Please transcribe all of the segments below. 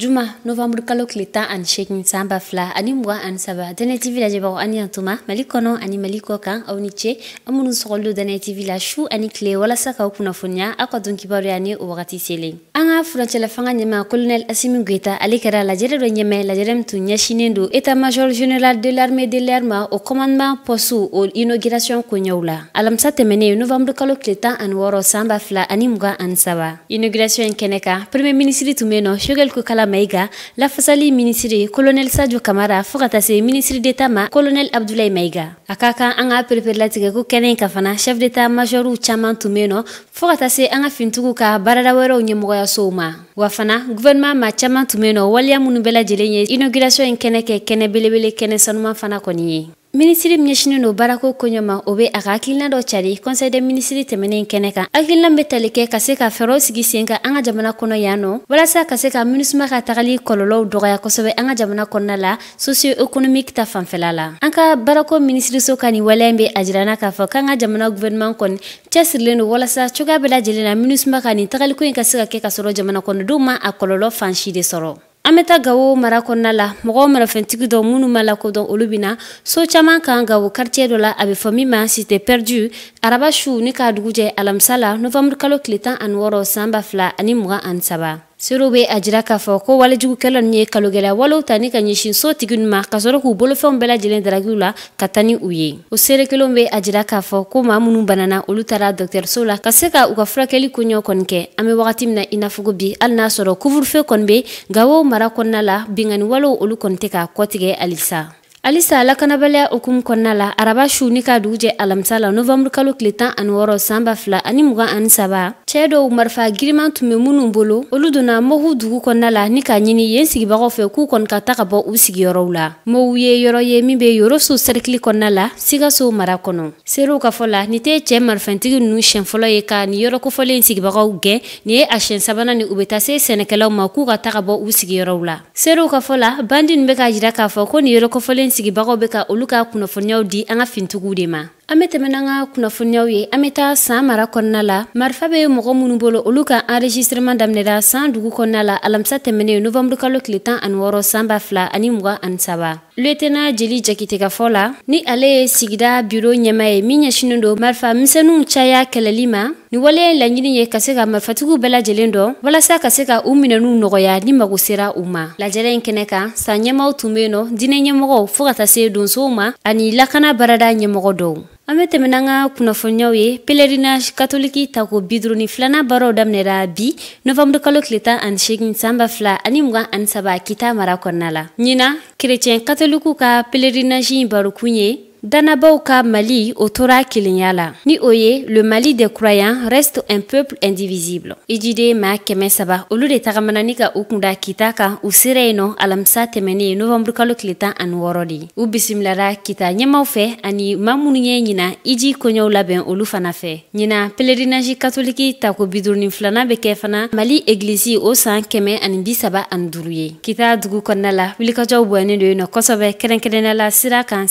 juma novembre kalo tile tan ani segin san ba fila ani muga ani saba danaya tv lajɛbagaw ani tuma mali kɔnɔ ani mali kɔ kan aw ni ce an minnu do danaya tv la su ani kile walasa k'aw kunnafoniya aw ka don ya ni o wagati selen an ka furancɛla fanga ɲɛma kolonɛl asimi gweta ale kɛra lajɛrɛ dɔ ɲɛmɛ lajɛrɛ min tun ɲɛsinen do état major général de l'armée de l'air ma o commandement poste o inauguration koɲɛw la alamisa tɛmɛnen novanburu kalo tile tan ani wɔrɔ san ba fila ani muga ani saba inauguration ɲi kɛnɛ kan premier ministiri tun be nɔ shogɛl ko mayiga lafasali minisiri kolonɛl sadio kamara fɔɔ ka ta se minisiri d'eta ma kolonɛl abdulayi mayiga a ka kan an k'a pereperelatigɛ ko kɛnɛ ka fana chef d'eta majɔrw caaman tun be nɔ fɔɔ ka ta se an ka fintigiw ka baarada wɛrɛw ɲɛmɔgɔyasow ma wa fana guvɛrɛnɛman ma caaman tun be nɔ waliya minnu bɛɛ lajɛlen ye inogirasiɔn ye kɛnɛ kɛ kɛnɛ belebele kɛnɛ sanuman fana kɔni ye minisiri min ɲɛsinin no baarako koɲɛ ma o be a ka hakilina dɔ cari kɔnsɛl de minisiri tɛmɛnen kɛnɛ kan hakilina be tali kɛ ka se ka fɛɛrɛw sigi sen ka an ka jamana kɔnɔ yan nɔ walasa ka se ka minisuma ka tagali kɔlɔlɔw dɔgɔya kosɛbɛ an ka jamana kɔnɔna la sosio ekonomiki ta fanfɛla la an ka baarako minisiriso ka nin waleya be a jirana k'a fɔ k'an ka jamana guvɛrɛnɛman kɔni cɛsirilen do walasa cogoya bɛ lajɛlen na minisuma ka nin tagaliko ɲi ka se ka kɛ ka sɔrɔ jamana kɔnɔdenw ma a kɔlɔlɔ fan si de sɔrɔ an be gawo mara kɔnɔna la mɔgɔw marafɛntigi dɔ minnu ma lakodɔn olu bina so caaman kan gawo karitiye dɔ la a bɛ fɔ min ma site pɛrdu araba su ni k'a dugujɛ alamisa la novanburukalo tile tan ani wɔrɔ san ba fila ani mugan ani saba seerew be ajira k'a fɔ ko walejugukɛla nu ye kalogɛlɛya walew tani ka ɲɛsin sotigi nu ma ka sɔrɔ k'u bolofɛnw bɛɛ lajɛlen daragiw la ka ta ni u ye o seere kelenw be ajira k'a fɔ ko ma minnu banana olu tara dɔktɛrisow la ka se ka u ka furakɛli koɲɛ kɔni kɛ an be wagati min na i n'a fɔ ko bi hali n'a sɔrɔ kuvurufe kɔni be gawo mara kɔnɔna la bingani walew olu kɔni tɛ k'a kɔtigɛ halisa alisa lakanabaliya hukumu kɔnɔna la araba su ni ka dugujɛ jɛ alamisa la novanburukalo tile tan ani wɔrɔ san ba fila ani mugan ani saba cɛɛ dɔw marifa giriman tun be minnu bolo olu donna mohu dugu kɔnɔna la ni k'a e, ɲini yen sigibagaw fɛ k'u kɔni ka ta ka bɔ u sigiyɔrɔw la mow ye yɔrɔ ye min be yoroso sɛrikili kɔnɔna la so mara kɔnɔ seerew ka fɔ la ni tɛ cɛɛ marifɛntigi nunu siɲɛ fɔlɔ ye ka ni yɔrɔ kofɔlen sigibagaw gɛn nin ye a siɲɛ sabana ni u be ta se sɛnɛkɛlaw ma k'u ka ta ka bɔ u sigiyɔrɔw la seerew ka fɔ la bandi nin be k'a jira k'a fɔ ko nin yɔrɔ kofɔlen sigi bagaw bɛ ka olu ka kunnafoniyaw di an ka fintigiw de ma an be tɛmɛna ka kunnafoniyaw ye an be taa saan mara kɔnɔna la marifa be mɔgɔ minw bolo olu ka enregistrement daminɛra saan dugu kɔnɔna la alamisa tɛmɛne novanburukalo tile tan ani wɔrɔ saan b'a fila ani mg ani saba luyetena jeli jakitigafɔ la ni ale ye sigida biro ɲɛma ye min ɲɛsinin do marifa misɛnuw caya kɛlɛli ma ni waleya laɲini ye ka se ka marifatigiw bɛɛ lajɛlen dɔn walasa ka se ka u minɛnuw nɔgɔya ni mago sera u ma lajɛrɛ ɲi kɛnɛ kan saan ɲɛmaw tun be nɔ dinɛ ɲɛmɔgɔw fɔɔ ka se donsow ma ani lakana barada ɲɛmɔgɔ dɔw an be tɛmɛna an ka kunnafoniyaw ye pelerinage katoliki tako biduru ni filana baaraw daminɛra bi novanburukalo tile tan ani segin san ba fila ani mugan ani saba kita mara kɔnɔna la ɲina kerecɛn katoliku ka pelerinage barokun ye Danabaw ka Mali o tora kelenya la ni o ye le Mali des croyants reste un peuple indivisible ijide ma kɛmɛ saba olu de tagamana ni ka u kunda kita kan u sera yen nɔ alamisa tɛmɛnin novanburu kalo tile ani de u bisimilara kita ɲɛmaw fɛ ani ma minnu ye ɲina iji konyo labɛn olu fana fɛ ɲina pelerinasi katoliki tako bidurunin flana bekefana kɛ fana Mali eglisi o san kɛmɛ ani bi saba ani ye kita dugu kɔnɔna la wulikajɔw bonyɛnen don yen nɔ sirakan kɛrɛnkɛrɛnnenya sira kan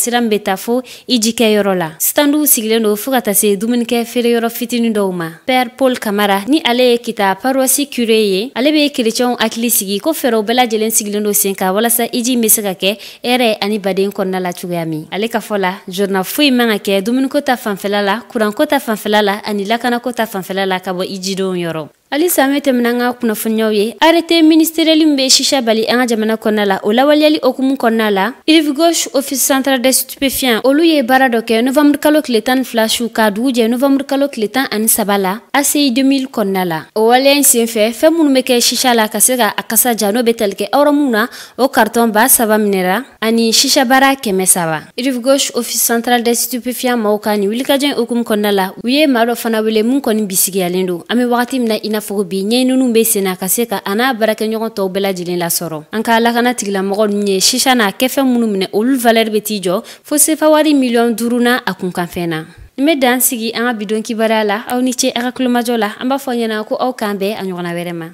fo sabu i la standuw sigilen do fɔɔ ka ta se dumunikɛ feereyɔrɔ fitini dɔw ma pɛr pol kamara ni ale ye kita parɔsi kure ye ale be kerecɛnw hakili sigi ko fɛɛrɛw bɛlajɛlen sigilen do sen ka walasa iji be se ka kɛ ɛrɛ ani baden kɔnɔna la cogoya min ale ka fɔ la jorona foyi man ka kɛ dumuniko ta fanfɛla la kuranko ta fanfɛla la ani lakanako ta fanfɛla la ka bɔ ijidenw yɔrɔ halisa an be tɛmɛna an ka kunnafoniyaw ye arete ministeriyali min be sisa bali an ka jamana kɔnna la o lawaliyali okumu kɔnna la irivgosh office central des stupéfiant olu ye baara dɔ kɛ novanburukalo tile tan fila su ka dugu jɛ novanburukalo tile tan ani saba la aci 2000 kɔnɔna la o waliya ɲi sen fɛ fɛɛn minnw be kɛ sisa la ka se ka a kasa ja n'o be tali kɛ ɔrɔmuw na o karitɔn b'a saba minɛra ani sisa baara kɛmɛ saba gauche office central des stupéfiant maw ka ni wulikajɔ okumu kɔnɔna la u ye ma dɔ fana wele min kɔni bisigiyalen don an be wagati min na n'a fɔ bi ɲɛɲininiw be senna ka se ka a n'a baarakɛɲɔgɔn tɔw bɛɛ lajɛlen lasɔrɔ an ka lakana tigilamɔgɔ ninnu ye sisa n'a kɛfɛn minnu minɛ olu valɛri be t'i jɔ fɔɔ sefawari wari miliyɔn duruna a kunkanfɛn na n bɛ dan sigi an ka bidon kibariya la aw ni ce a ka kulomajɔ la an b'a fɔ ɲɛna ko aw k'an bɛn a ɲɔgɔnna wɛrɛ ma